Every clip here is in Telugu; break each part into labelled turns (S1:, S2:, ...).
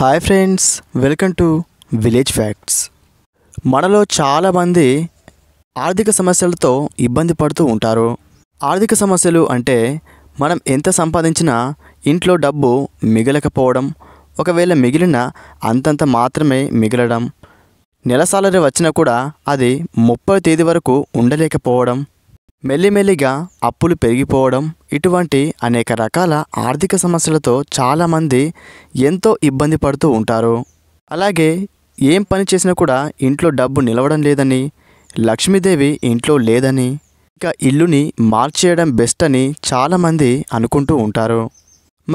S1: hi friends welcome to village facts మనలో చాలామంది ఆర్థిక సమస్యలతో ఇబ్బంది పడుతూ ఉంటారు ఆర్థిక సమస్యలు అంటే మనం ఎంత సంపాదించినా ఇంట్లో డబ్బు మిగలకపోవడం ఒకవేళ మిగిలిన అంతంత మాత్రమే మిగలడం నెల సాలరీ వచ్చినా కూడా అది ముప్పై తేదీ వరకు ఉండలేకపోవడం మెల్లిమెల్లిగా అప్పులు పెరిగిపోవడం ఇటువంటి అనేక రకాల ఆర్థిక సమస్యలతో చాలామంది ఎంతో ఇబ్బంది పడుతూ ఉంటారు అలాగే ఏం పని చేసినా కూడా ఇంట్లో డబ్బు నిలవడం లేదని లక్ష్మీదేవి ఇంట్లో లేదని ఇంకా ఇల్లుని మార్చేయడం బెస్ట్ అని చాలామంది అనుకుంటూ ఉంటారు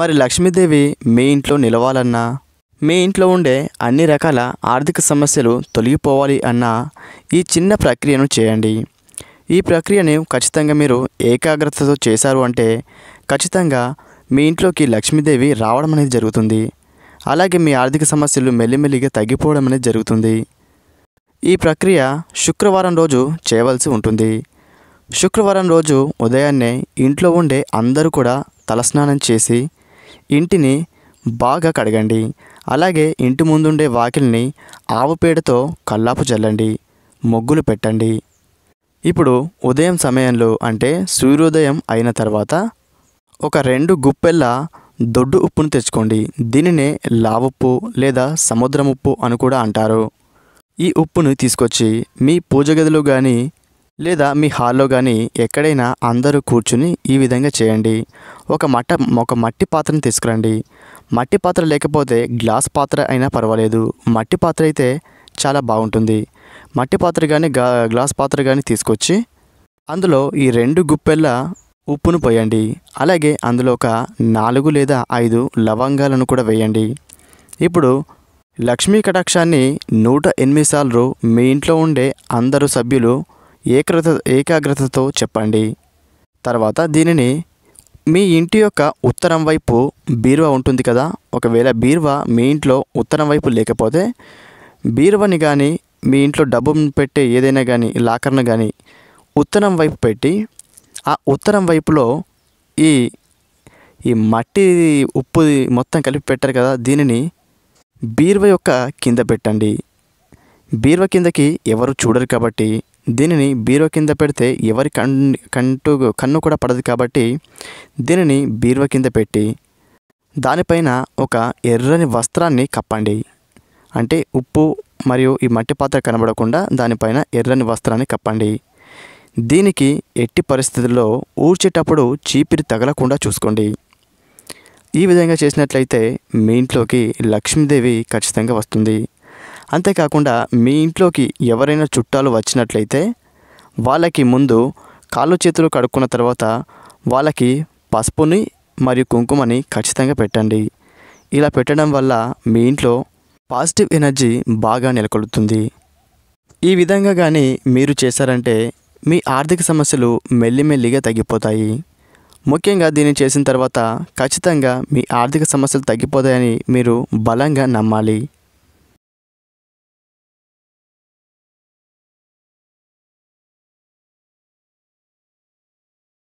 S1: మరి లక్ష్మీదేవి మీ ఇంట్లో నిలవాలన్నా మీ ఇంట్లో ఉండే అన్ని రకాల ఆర్థిక సమస్యలు తొలగిపోవాలి అన్న ఈ చిన్న ప్రక్రియను చేయండి ఈ ప్రక్రియని ఖచ్చితంగా మీరు ఏకాగ్రతతో చేశారు అంటే ఖచ్చితంగా మీ ఇంట్లోకి లక్ష్మీదేవి రావడం అనేది జరుగుతుంది అలాగే మీ ఆర్థిక సమస్యలు మెల్లిమెల్లిగా తగ్గిపోవడం అనేది జరుగుతుంది ఈ ప్రక్రియ శుక్రవారం రోజు చేయవలసి ఉంటుంది శుక్రవారం రోజు ఉదయాన్నే ఇంట్లో ఉండే అందరూ కూడా తలస్నానం చేసి ఇంటిని బాగా కడగండి అలాగే ఇంటి ముందుండే వాకిల్ని ఆవు పేడతో కల్లాపు చల్లండి ముగ్గులు పెట్టండి ఇప్పుడు ఉదయం సమయంలో అంటే సూర్యోదయం అయిన తర్వాత ఒక రెండు గుప్పెళ్ళ దొడ్డు ఉప్పును తెచ్చుకోండి దీనినే లావుప్పు లేదా సముద్రముప్పు అని కూడా అంటారు ఈ ఉప్పును తీసుకొచ్చి మీ పూజ గదిలో కానీ లేదా మీ హాల్లో కానీ ఎక్కడైనా అందరూ కూర్చుని ఈ విధంగా చేయండి ఒక మట్ట ఒక మట్టి పాత్రను తీసుకురండి మట్టి పాత్ర లేకపోతే గ్లాస్ పాత్ర అయినా పర్వాలేదు మట్టి పాత్ర అయితే చాలా బాగుంటుంది మట్టి పాత్ర కానీ గా గ్లాస్ పాత్ర కానీ తీసుకొచ్చి అందులో ఈ రెండు గుప్పెళ్ళ ఉప్పును పోయండి అలాగే అందులో ఒక నాలుగు లేదా ఐదు లవంగాలను కూడా వేయండి ఇప్పుడు లక్ష్మీ కటాక్షాన్ని నూట ఎనిమిది సార్లు మీ ఇంట్లో ఉండే అందరు సభ్యులు ఏకగ్రత ఏకాగ్రతతో చెప్పండి తర్వాత దీనిని మీ ఇంటి యొక్క ఉత్తరం వైపు బీరువా ఉంటుంది కదా ఒకవేళ బీరువా మీ ఇంట్లో ఉత్తరం వైపు లేకపోతే బీరువని కానీ మీ ఇంట్లో డబ్బు పెట్టే ఏదైనా కానీ లాకర్ను కానీ ఉత్తరం వైపు పెట్టి ఆ ఉత్తరం వైపులో ఈ ఈ మట్టి ఉప్పు మొత్తం కలిపి పెట్టారు కదా దీనిని బీర్వ యొక్క కింద పెట్టండి బీర్వ కిందకి ఎవరు చూడరు కాబట్టి దీనిని బీరువ కింద పెడితే ఎవరి కన్ను కంటు కన్ను కూడా పడదు కాబట్టి దీనిని బీరువ కింద పెట్టి దానిపైన ఒక ఎర్రని వస్త్రాన్ని కప్పండి అంటే ఉప్పు మరియు ఈ మట్టి పాత్ర కనబడకుండా దానిపైన ఎర్రని వస్త్రాన్ని కప్పండి దీనికి ఎట్టి పరిస్థితుల్లో ఊడ్చేటప్పుడు చీపిరి తగలకుండా చూసుకోండి ఈ విధంగా చేసినట్లయితే మీ ఇంట్లోకి లక్ష్మీదేవి ఖచ్చితంగా వస్తుంది అంతేకాకుండా మీ ఇంట్లోకి ఎవరైనా చుట్టాలు వచ్చినట్లయితే వాళ్ళకి ముందు కాళ్ళు చేతులు కడుక్కున్న తర్వాత వాళ్ళకి పసుపుని మరియు కుంకుమని ఖచ్చితంగా పెట్టండి ఇలా పెట్టడం వల్ల మీ ఇంట్లో పాజిటివ్ ఎనర్జీ బాగా నెలకొల్లుతుంది ఈ విధంగా కానీ మీరు చేశారంటే మీ ఆర్థిక సమస్యలు మెల్లిమెల్లిగా తగ్గిపోతాయి ముఖ్యంగా దీన్ని చేసిన తర్వాత ఖచ్చితంగా మీ ఆర్థిక సమస్యలు తగ్గిపోతాయని మీరు బలంగా నమ్మాలి